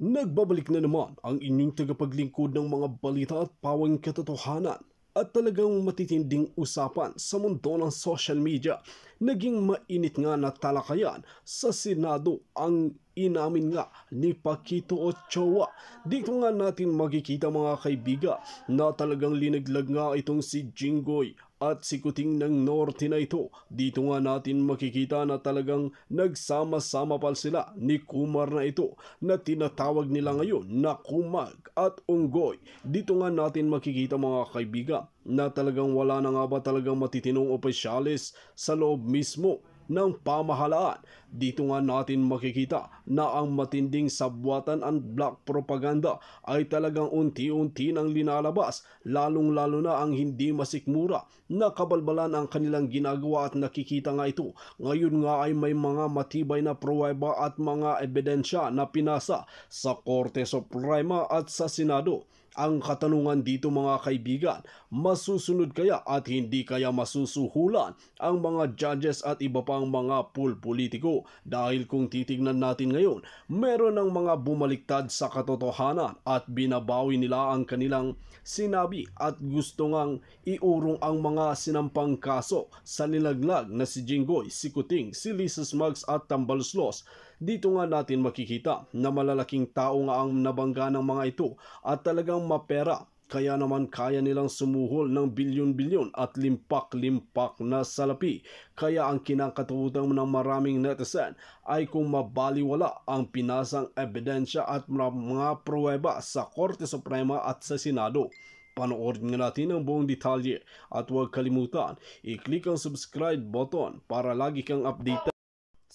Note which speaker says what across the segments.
Speaker 1: Nagbabalik na naman ang inyong tagapaglingkod ng mga balita at pawang katotohanan at talagang matitinding usapan sa mundo ng social media. Naging mainit nga na talakayan sa Senado ang inamin nga ni Pakito Ochoa. Dito nga natin magkikita mga kaibiga na talagang linaglag nga itong si Jinggoy at sikuting ng norte na ito. Dito nga natin makikita na talagang nagsama-sama pa sila ni Kumar na ito na tinatawag nila ngayon na Kumag at Unggoy. Dito nga natin makikita mga kaibigan na talagang wala na nga ba talagang matitinong opisyalis sa loob mismo ng pamahalaan. Dito nga natin makikita na ang matinding sabwatan ang black propaganda ay talagang unti-unti nang linalabas, lalong-lalo na ang hindi masikmura na kabalbalan ang kanilang ginagawa at nakikita nga ito. Ngayon nga ay may mga matibay na pruweba at mga ebidensya na pinasa sa Korte Suprema at sa Senado. Ang katanungan dito mga kaibigan, masusunod kaya at hindi kaya masusuhulan ang mga judges at iba pang mga pool politiko dahil kung titignan natin ngayon, meron ng mga bumaliktad sa katotohanan at binabawi nila ang kanilang sinabi at gusto ngang iurong ang mga sinampang kaso sa nilaglag na si Jinggoy, si Kuting, si Lisa Smugs at Tambalslos dito nga natin makikita na malalaking tao nga ang nabangga ng mga ito at talagang mapera kaya naman kaya nilang sumuhol ng bilyon-bilyon at limpak-limpak na salapi. Kaya ang kinakatutang ng maraming netizen ay kung mabaliwala ang pinasang ebidensya at mga pruweba sa Korte Suprema at sa Senado. Panoorin nga natin ang buong detalye at huwag kalimutan, i-click ang subscribe button para lagi kang update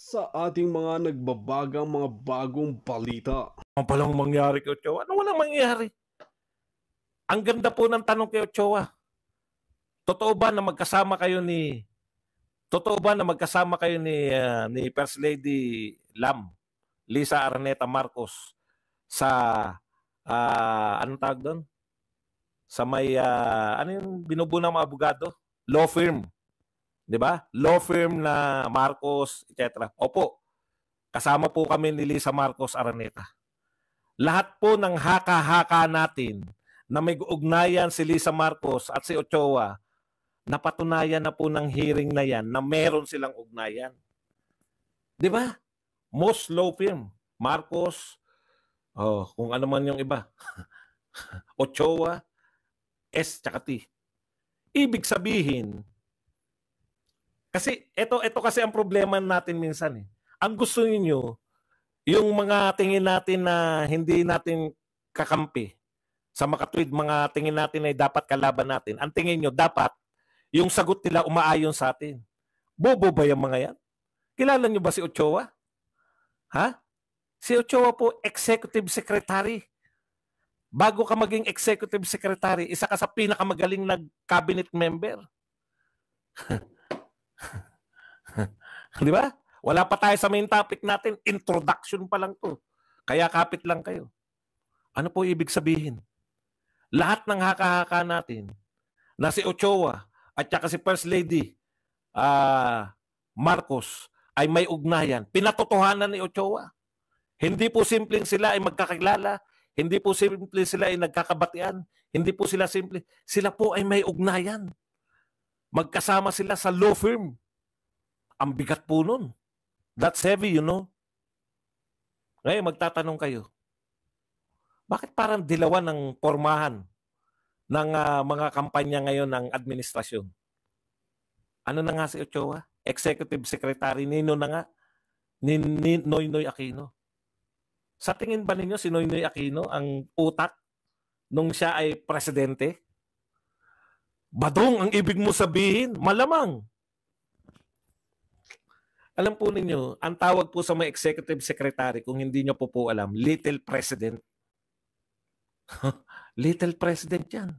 Speaker 1: sa ating mga nagbabagang mga bagong balita. Ano palang mangyari kay Ochoa? Ano walang mangyari? Ang ganda
Speaker 2: po ng tanong kay Ochoa. Totoo ba na magkasama kayo ni Totoo ba na magkasama kayo ni uh, ni First Lady Lam, Lisa Araneta Marcos sa uh, anong tawag doon? Sa may uh, ano yung binubunang mga abogado? Law firm. 'di ba? Law firm na Marcos, etc. Opo. Kasama po kami ni Lisa Marcos Araneta. Lahat po ng haka-haka natin na may ugnayan si Lisa Marcos at si Ochoa, napatunayan na po ng hearing na yan na meron silang ugnayan. 'Di ba? Most law firm, Marcos, oh, kung ano man yung iba. Ochoa, S tsaka T. Ibig sabihin, kasi ito ito kasi ang problema natin minsan eh. Ang gusto niyo yung mga tingin natin na hindi natin kakampi sa makatwid mga tingin natin ay dapat kalaban natin. Ang tingin niyo dapat yung sagot nila umaayon sa atin. Bobo ba yung mga yan? Kilala niyo ba si Ochoa? Ha? Si Ochoa po, executive secretary. Bago ka maging executive secretary, isa ka sa pinakamagaling nag-cabinet member. Di ba? Wala pa tayo sa main topic natin. Introduction pa lang to. Kaya kapit lang kayo. Ano po ibig sabihin? Lahat ng haka-haka natin na si Ochoa at saka si First Lady uh, Marcos ay may ugnayan. Pinatotohanan ni Ochoa. Hindi po simpleng sila ay magkakilala. Hindi po simple sila ay nagkakabatian. Hindi po sila simple. Sila po ay may ugnayan. Magkasama sila sa law firm. Ang bigat po nun. That's heavy, you know. Ngayon, magtatanong kayo, bakit parang dilawan ng pormahan ng uh, mga kampanya ngayon ng administrasyon? Ano na nga si Ochoa? Executive Secretary Nino na nga. Ni, ni Noynoy Aquino. Sa tingin ba ninyo si Noynoy Aquino ang utak nung siya ay presidente? Badong ang ibig mo sabihin, malamang alam po ninyo, ang tawag po sa mga executive secretary, kung hindi nyo po po alam, little president. little president yan.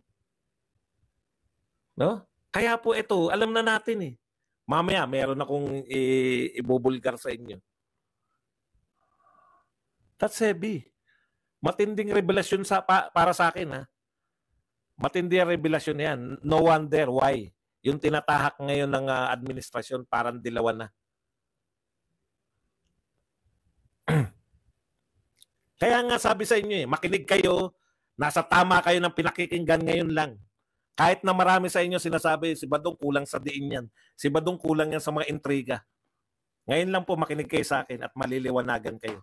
Speaker 2: No? Kaya po ito, alam na natin eh. Mamaya, meron akong i- ibubulgar sa inyo. That's heavy. Matinding revelasyon sa, pa, para sa akin ha. Matinding revelasyon yan. No wonder why. Yung tinatahak ngayon ng uh, administrasyon parang dilawan na. Kaya nga sabi sa inyo eh, makinig kayo, nasa tama kayo ng pinakikinggan ngayon lang. Kahit na marami sa inyo sinasabi, si Badong kulang sa diin yan. Si Badong kulang yan sa mga intriga. Ngayon lang po makinig kayo sa akin at maliliwanagan kayo.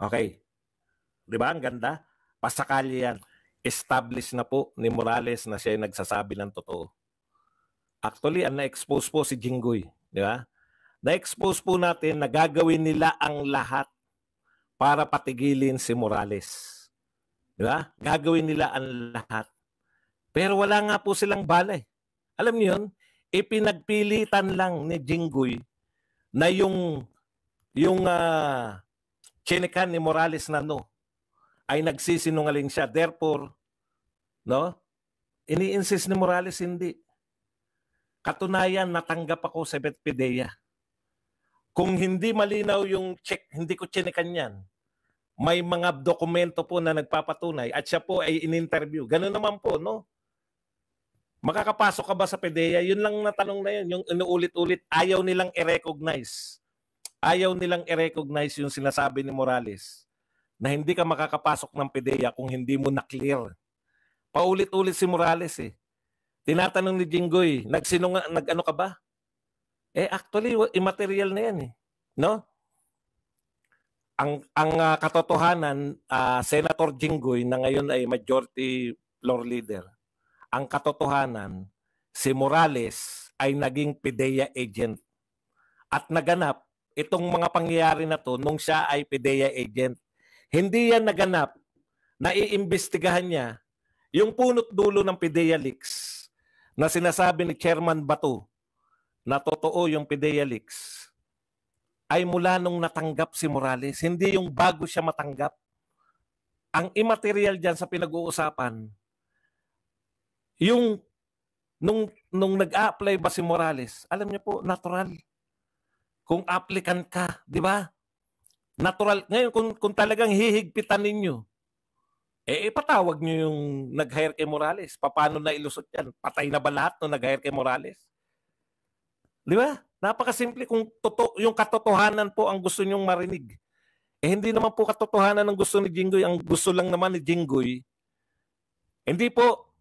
Speaker 2: Okay. Di ba? Ang ganda. Pasakali yan. Establish na po ni Morales na siya yung nagsasabi ng totoo. Actually, ang na-expose po si Jinggoy. Di ba? Na-expose po natin na gagawin nila ang lahat para patigilin si Morales. Di ba? Gagawin nila ang lahat. Pero wala nga po silang bala eh. Alam niyo yun, ipinagpilitan lang ni Jinggoy na yung yung uh, ah, chinikan ni Morales na no ay nagsisinungaling siya. Therefore, no? Iniinsist ni Morales hindi. Katunayan natanggap ako sa Betpedea. Kung hindi malinaw yung check, hindi ko chinekan yan. May mga dokumento po na nagpapatunay at siya po ay in-interview. Ganun naman po, no? Makakapasok ka ba sa PDEA? Yun lang na tanong na yun. Yung inuulit-ulit, ayaw nilang i-recognize. Ayaw nilang i-recognize yung sinasabi ni Morales na hindi ka makakapasok ng PDEA kung hindi mo na-clear. Paulit-ulit si Morales eh. Tinatanong ni Jinggoy, nagsinunga, nag-ano ka ba? Eh actually immaterial na yan eh. No? Ang ang uh, katotohanan uh, Senator Jinggoy na ngayon ay majority floor leader. Ang katotohanan si Morales ay naging PDEA agent at naganap itong mga pangyayari na to nung siya ay PDEA agent. Hindi yan naganap na iimbestigahan niya yung punot dulo ng PDEA leaks na sinasabi ni Chairman Bato na totoo yung Pidea Leaks ay mula nung natanggap si Morales, hindi yung bago siya matanggap. Ang immaterial diyan sa pinag-uusapan, yung nung nung nag-apply ba si Morales, alam niyo po, natural. Kung applicant ka, di ba? Natural. Ngayon, kung, kung talagang hihigpitan ninyo, eh, ipatawag niyo yung nag-hire kay Morales. Paano na ilusot yan? Patay na ba lahat nung nag-hire kay Morales? Di ba? Napakasimple kung totoo, yung katotohanan po ang gusto nyong marinig. Eh hindi naman po katotohanan ang gusto ni Jinggoy. Ang gusto lang naman ni Jinggoy, hindi po,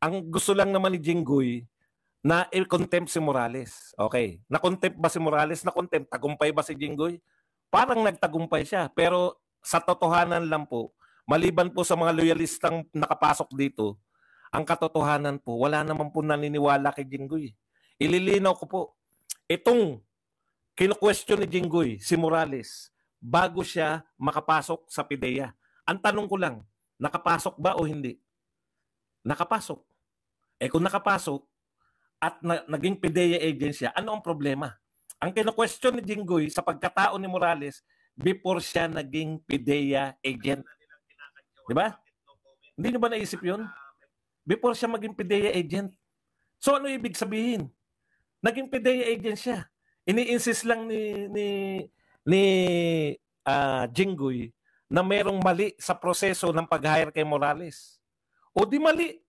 Speaker 2: ang gusto lang naman ni Jinggoy na i-contempt si Morales. Okay. Na-contempt ba si Morales? Na-contempt? Tagumpay ba si Jinggoy? Parang nagtagumpay siya. Pero sa totohanan lang po, maliban po sa mga loyalistang nakapasok dito, ang katotohanan po, wala naman po naniniwala kay Jinggoy. Ililinaw ko po, itong kino-question ni Jinggoy, si Morales, bago siya makapasok sa PIDEA. Ang tanong ko lang, nakapasok ba o hindi? Nakapasok. Eh kung nakapasok at na, naging PIDEA agent siya, ano ang problema? Ang kino-question ni Jinggoy sa pagkatao ni Morales before siya naging PIDEA agent. Di ba? Hindi niyo ba naisip yun? Before siya maging PIDEA agent. So ano ibig sabihin? naging PDEA agent siya. Ini-insist lang ni ni ni uh, Jinggoy na mayroong mali sa proseso ng pag-hire kay Morales. O di mali.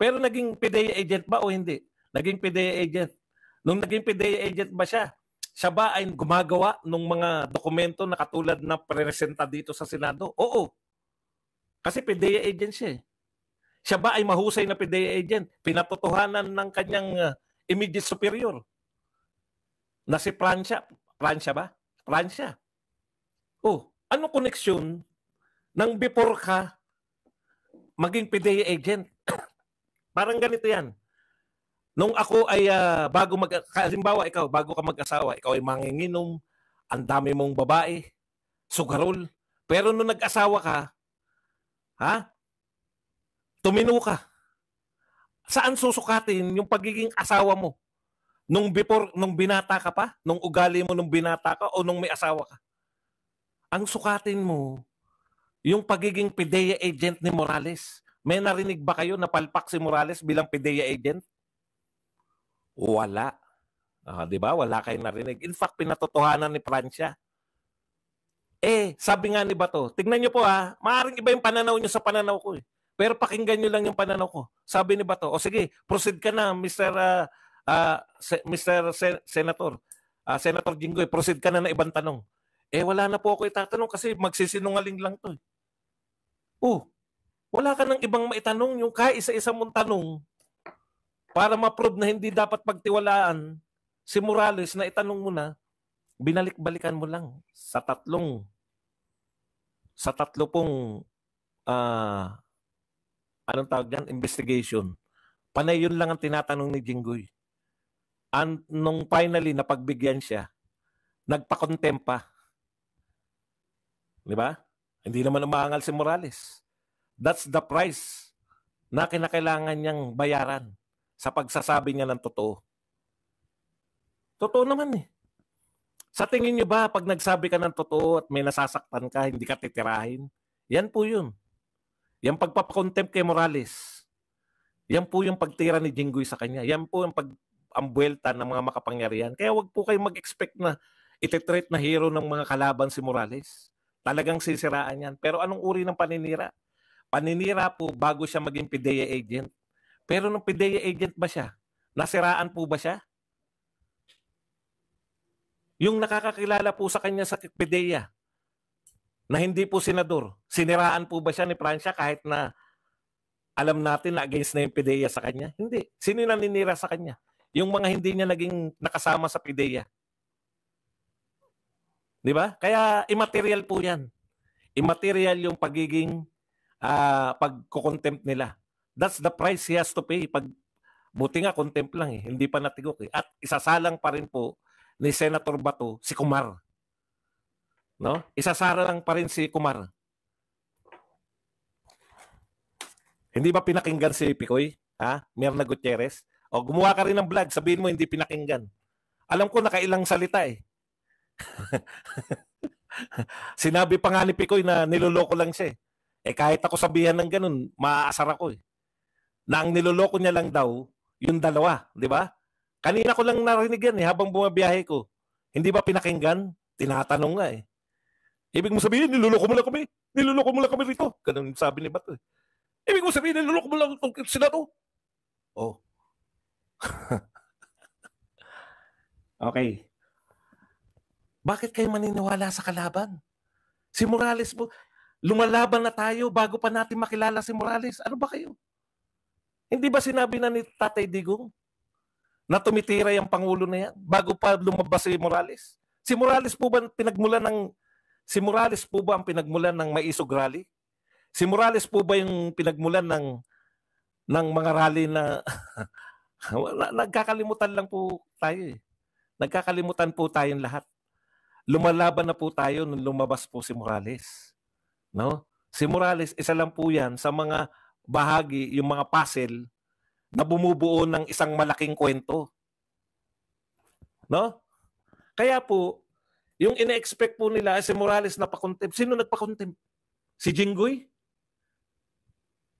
Speaker 2: Pero naging PDEA agent ba o hindi? Naging PDEA agent. Nung naging PDEA agent ba siya, siya ba ay gumagawa ng mga dokumento na katulad na presenta dito sa Senado? Oo. Kasi PDEA agent siya eh. Siya ba ay mahusay na PDEA agent? Pinatotohanan ng kanyang ah, immediate superior na si Francia. Francia ba? Francia. Oh, ano connection ng before ka maging PDEA agent? Parang ganito yan. Nung ako ay uh, bago mag... Halimbawa, ikaw, bago ka mag-asawa, ikaw ay manginginom, ang dami mong babae, sugarol. Pero nung nag-asawa ka, ha? Tumino ka. Saan susukatin yung pagiging asawa mo? Nung before, nung binata ka pa? Nung ugali mo nung binata ka o nung may asawa ka? Ang sukatin mo, yung pagiging PIDEA agent ni Morales. May narinig ba kayo na palpak si Morales bilang PIDEA agent? Wala. Ah, 'di ba? Wala kayong narinig. In fact, pinatotohanan ni Francia. Eh, sabi nga ni Bato, tignan niyo po ha, ah. maaaring iba yung pananaw niyo sa pananaw ko eh. Pero pakinggan nyo lang yung pananaw ko. Sabi ni Bato, o sige, proceed ka na, Mr. Uh, ah, uh, ah, Mr. Sen- Senator. Uh, Senator Jinggoy, proceed ka na na ibang tanong. Eh, wala na po ako itatanong kasi magsisinungaling lang to. Eh. Oh, wala ka ng ibang maitanong yung kaisa-isa mong tanong para ma-prove na hindi dapat pagtiwalaan si Morales na itanong mo na, binalik-balikan mo lang sa tatlong sa tatlo pong uh, anong tawag yan? Investigation. Panay yun lang ang tinatanong ni Jinggoy. And nung finally napagbigyan siya, nagpa Di ba? Hindi naman umangal si Morales. That's the price na kinakailangan niyang bayaran sa pagsasabi niya ng totoo. Totoo naman eh. Sa tingin niyo ba, pag nagsabi ka ng totoo at may nasasaktan ka, hindi ka titirahin? Yan po yun. Yang pagpapakontempt kay Morales. Yan po yung pagtira ni Jinggoy sa kanya. Yan po yung pag ambuelta ng mga makapangyarihan. Kaya wag po kayong mag-expect na ititreat na hero ng mga kalaban si Morales. Talagang sisiraan yan. Pero anong uri ng paninira? Paninira po bago siya maging PDEA agent. Pero nung PDEA agent ba siya? Nasiraan po ba siya? Yung nakakakilala po sa kanya sa PIDEA, na hindi po senador. Siniraan po ba siya ni Francia kahit na alam natin na against na yung PIDEA sa kanya? Hindi. Sino na ninira sa kanya? Yung mga hindi niya naging nakasama sa PIDEA. Di ba? Kaya immaterial po yan. Immaterial yung pagiging uh, pagkocontempt nila. That's the price he has to pay. Pag, buti nga contempt lang eh. Hindi pa natigok eh. At isasalang pa rin po ni Senator Bato si Kumar No? Isasara lang pa rin si Kumar. Hindi ba pinakinggan si Picoy? Ha? Mirna Gutierrez? O gumawa ka rin ng vlog, sabihin mo hindi pinakinggan. Alam ko nakailang salita eh. Sinabi pa nga ni Picoy na niloloko lang siya eh. eh. kahit ako sabihan ng ganun, maaasar ako eh. Na ang niloloko niya lang daw, yung dalawa, di ba? Kanina ko lang narinig yan eh, habang bumabiyahe ko. Hindi ba pinakinggan? Tinatanong nga eh. Ibig mo sabihin, niluloko mo lang kami. Niluloko mo lang kami rito. Ganun sabi ni Bato. Eh. Ibig mo sabihin, niluloko mo lang itong Senado. Oh. okay. Bakit kayo maniniwala sa kalaban? Si Morales po, lumalaban na tayo bago pa natin makilala si Morales. Ano ba kayo? Hindi ba sinabi na ni Tatay Digong na tumitira yung Pangulo na yan bago pa lumabas si Morales? Si Morales po ba pinagmula ng Si Morales po ba ang pinagmulan ng Maisog Rally? Si Morales po ba yung pinagmulan ng ng mga rally na nagkakalimutan lang po tayo eh. Nagkakalimutan po tayong lahat. Lumalaban na po tayo nung lumabas po si Morales. No? Si Morales, isa lang po yan sa mga bahagi, yung mga puzzle na bumubuo ng isang malaking kwento. No? Kaya po, yung ina-expect po nila, si Morales na pakontempt. Sino nagpakontempt? Si Jinggoy?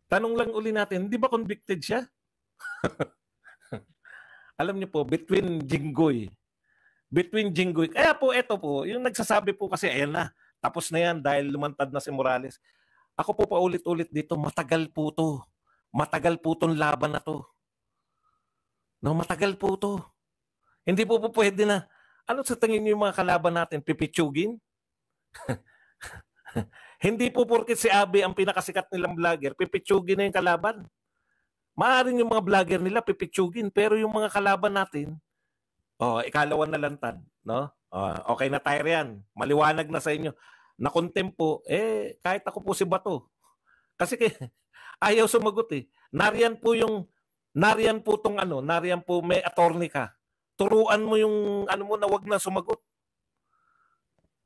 Speaker 2: Tanong lang uli natin, di ba convicted siya? Alam niyo po, between Jinggoy, between Jinggoy, kaya po ito po, yung nagsasabi po kasi, ayan na, tapos na yan dahil lumantad na si Morales. Ako po paulit-ulit dito, matagal po to. Matagal po tong laban na to. No, matagal po to. Hindi po po pwede na ano sa tingin niyo yung mga kalaban natin? Pipitsugin? Hindi po porkit si Abe ang pinakasikat nilang vlogger, pipitsugin na yung kalaban. Maaaring yung mga vlogger nila pipitsugin, pero yung mga kalaban natin, oh, ikalawan na lang lantad. No? Oh, okay na tayo yan. Maliwanag na sa inyo. Na Nakontempo, eh, kahit ako po si Bato. Kasi kay, ayaw sumagot eh. Nariyan po yung, nariyan po tong ano, nariyan po may attorney ka turuan mo yung ano mo na wag na sumagot.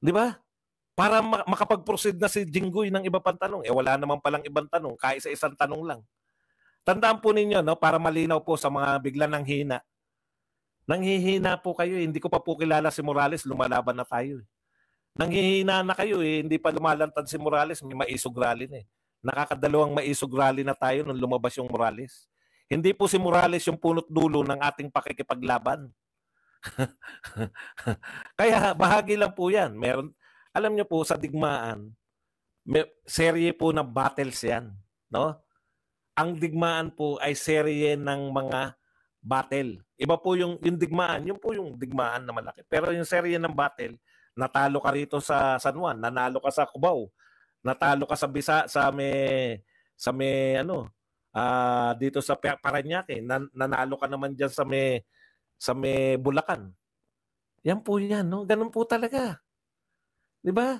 Speaker 2: 'Di ba? Para makapag-proceed na si Jinggoy ng iba pang tanong. Eh wala naman palang ibang tanong, kahit sa isang tanong lang. Tandaan po ninyo no para malinaw po sa mga bigla nang hina. Nanghihina po kayo, eh. hindi ko pa po kilala si Morales, lumalaban na tayo. Eh. Nanghihina na kayo eh, hindi pa lumalantad si Morales, may maisog rally na eh. Nakakadalawang maisog rally na tayo nung lumabas yung Morales. Hindi po si Morales yung punot dulo ng ating pakikipaglaban. Kaya bahagi lang po yan. Meron, alam nyo po, sa digmaan, may, serye po ng battles yan. No? Ang digmaan po ay serye ng mga battle. Iba po yung, yung digmaan. Yung po yung digmaan na malaki. Pero yung serye ng battle, natalo ka rito sa San Juan, nanalo ka sa Cubao, natalo ka sa Bisa, sa may, sa may, ano, uh, dito sa Parañaque. Nan- nanalo ka naman diyan sa may, sa may Bulacan. Yan po yan, no? Ganun po talaga. Di ba?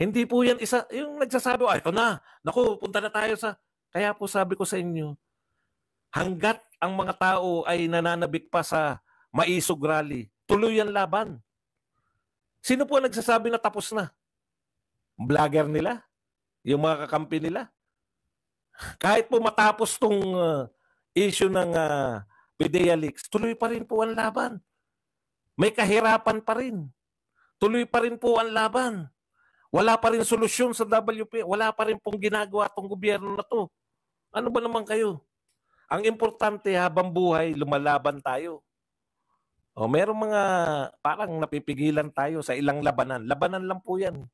Speaker 2: Hindi po yan isa, yung nagsasabi, ay, na, naku, punta na tayo sa, kaya po sabi ko sa inyo, hanggat ang mga tao ay nananabik pa sa maisog rally, tuloy ang laban. Sino po ang nagsasabi na tapos na? Vlogger nila? Yung mga kakampi nila? Kahit po matapos tong uh, issue ng uh, ah, Bidea Leaks, tuloy pa rin po ang laban. May kahirapan pa rin. Tuloy pa rin po ang laban. Wala pa rin solusyon sa WP. Wala pa rin pong ginagawa tong gobyerno na to. Ano ba naman kayo? Ang importante habang buhay, lumalaban tayo. O, merong mga parang napipigilan tayo sa ilang labanan. Labanan lang po yan.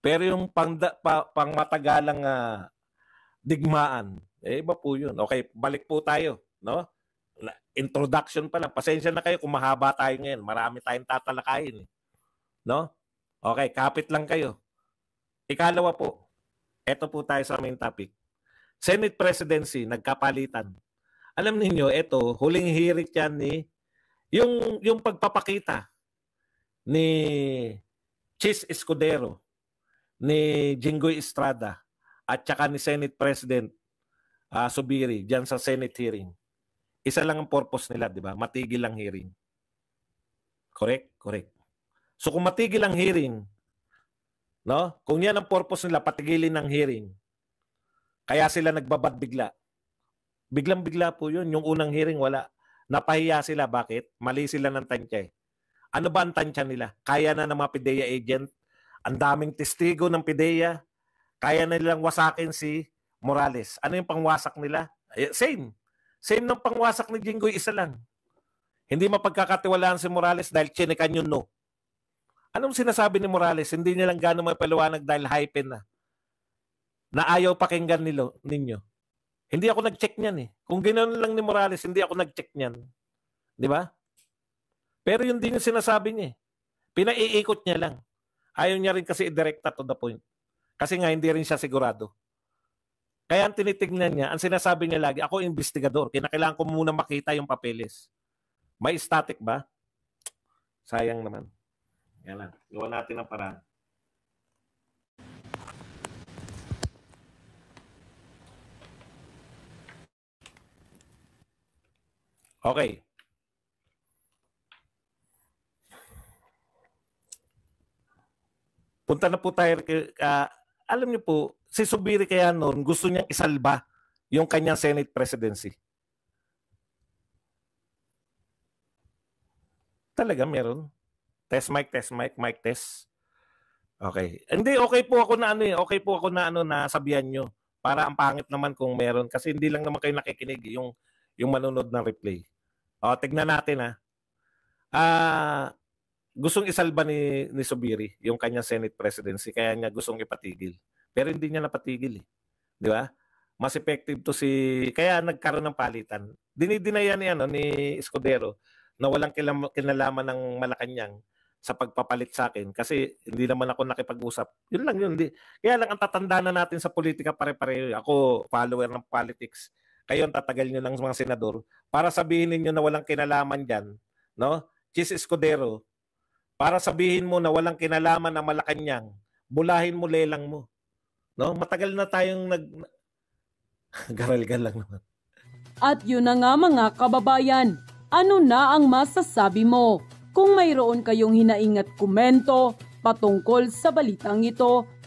Speaker 2: Pero yung pang, da, pa, pang matagalang uh, ah, digmaan. Eh, iba po yun. Okay, balik po tayo. No? Introduction pa lang. Pasensya na kayo kung mahaba tayo ngayon. Marami tayong tatalakayin. No? Okay, kapit lang kayo. Ikalawa po. Ito po tayo sa main topic. Senate presidency, nagkapalitan. Alam niyo ito, huling hirit yan ni yung, yung pagpapakita ni Chis Escudero, ni Jinggoy Estrada, at saka ni Senate President uh, Subiri diyan sa Senate hearing. Isa lang ang purpose nila, di ba? Matigil ang hearing. Correct? Correct. So kung matigil ang hearing, no? Kung yan ang purpose nila, patigilin ang hearing. Kaya sila nagbabad bigla. Biglang-bigla po yun. Yung unang hearing, wala. Napahiya sila. Bakit? Mali sila ng tansya eh. Ano ba ang tansya nila? Kaya na ng mga PIDEA agent. Ang daming testigo ng PIDEA kaya na nilang wasakin si Morales. Ano yung pangwasak nila? Same. Same ng pangwasak ni Jinggoy, isa lang. Hindi mapagkakatiwalaan si Morales dahil chinekan yun no. Anong sinasabi ni Morales? Hindi nilang gano'ng may paliwanag dahil hype na. Na ayaw pakinggan nilo, ninyo. Hindi ako nag-check niyan eh. Kung ganoon lang ni Morales, hindi ako nag-check niyan. Di ba? Pero yun din yung sinasabi niya eh. Pinaiikot niya lang. Ayaw niya rin kasi i-direct to the point. Kasi nga hindi rin siya sigurado. Kaya ang tinitignan niya, ang sinasabi niya lagi, ako investigador, kinakailangan ko muna makita yung papeles. May static ba? Sayang naman. Yan lang. Gawa natin ang paraan. Okay. Punta na po tayo uh, alam niyo po, si Subiri kaya noon gusto niya isalba yung kanyang Senate presidency. Talaga meron. Test mic, test mic, mic test. Okay. Hindi, okay po ako na ano eh. Okay po ako na ano na sabihan nyo. Para ang pangit naman kung meron. Kasi hindi lang naman kayo nakikinig yung, yung manunod ng replay. O, tignan natin ha. Ah, ah gustong isalba ni, ni Subiri yung kanyang Senate presidency, kaya niya gustong ipatigil. Pero hindi niya napatigil eh. Di ba? Mas effective to si... Kaya nagkaroon ng palitan. Dinidinaya ni, ano, ni Escudero na walang kinalaman ng Malacanang sa pagpapalit sa akin kasi hindi naman ako nakipag-usap. Yun lang yun. Di. Kaya lang ang tatanda na natin sa politika pare-pareho. Eh. Ako, follower ng politics. Kayo ang tatagal nyo ng mga senador para sabihin niyo na walang kinalaman dyan. No? Chis Escudero, para sabihin mo na walang kinalaman na Malacanang, bulahin mo lelang mo. No? Matagal na tayong nag... Garal-gal lang naman.
Speaker 1: At yun na nga mga kababayan, ano na ang masasabi mo? Kung mayroon kayong hinaingat komento patungkol sa balitang ito,